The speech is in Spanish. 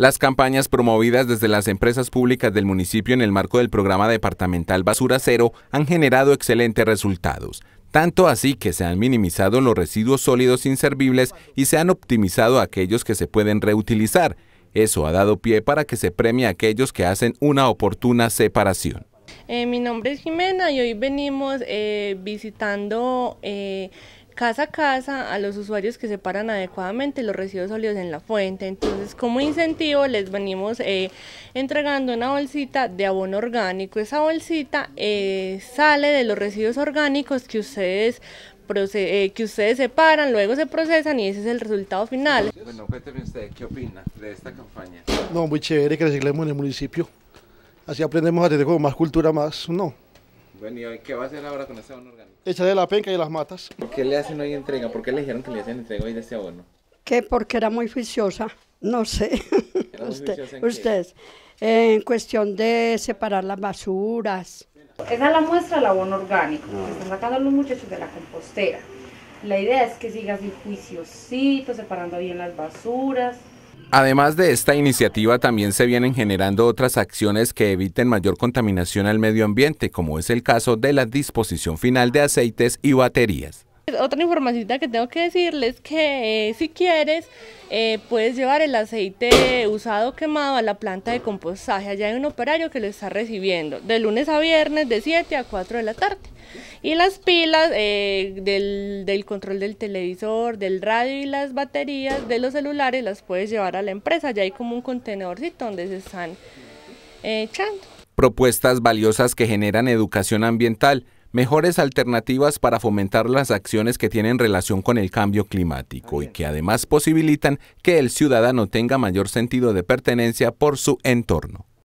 Las campañas promovidas desde las empresas públicas del municipio en el marco del programa departamental Basura Cero han generado excelentes resultados, tanto así que se han minimizado los residuos sólidos inservibles y se han optimizado aquellos que se pueden reutilizar. Eso ha dado pie para que se premie a aquellos que hacen una oportuna separación. Eh, mi nombre es Jimena y hoy venimos eh, visitando... Eh, casa a casa a los usuarios que separan adecuadamente los residuos sólidos en la fuente. Entonces, como incentivo, les venimos eh, entregando una bolsita de abono orgánico. Esa bolsita eh, sale de los residuos orgánicos que ustedes eh, que ustedes separan, luego se procesan y ese es el resultado final. Bueno, cuénteme usted, ¿qué opina de esta campaña? No, muy chévere que reciclemos en el municipio. Así aprendemos a tener más cultura, más, no, bueno, ¿y qué va a hacer ahora con ese abono orgánico? de la penca y las matas. ¿Por qué le hacen hoy entrega? ¿Por qué le dijeron que le hacían entrega hoy de ese abono? Que porque era muy juiciosa, no sé. ustedes, en cuestión de separar las basuras. Esa es la muestra del abono orgánico están sacando los muchachos de la compostera. La idea es que siga así juiciosito, separando bien las basuras. Además de esta iniciativa, también se vienen generando otras acciones que eviten mayor contaminación al medio ambiente, como es el caso de la disposición final de aceites y baterías. Otra información que tengo que decirles que eh, si quieres eh, puedes llevar el aceite usado quemado a la planta de compostaje. Allá hay un operario que lo está recibiendo de lunes a viernes de 7 a 4 de la tarde. Y las pilas eh, del, del, control del televisor, del radio y las baterías de los celulares las puedes llevar a la empresa. Allá hay como un contenedorcito donde se están echando. Propuestas valiosas que generan educación ambiental mejores alternativas para fomentar las acciones que tienen relación con el cambio climático y que además posibilitan que el ciudadano tenga mayor sentido de pertenencia por su entorno.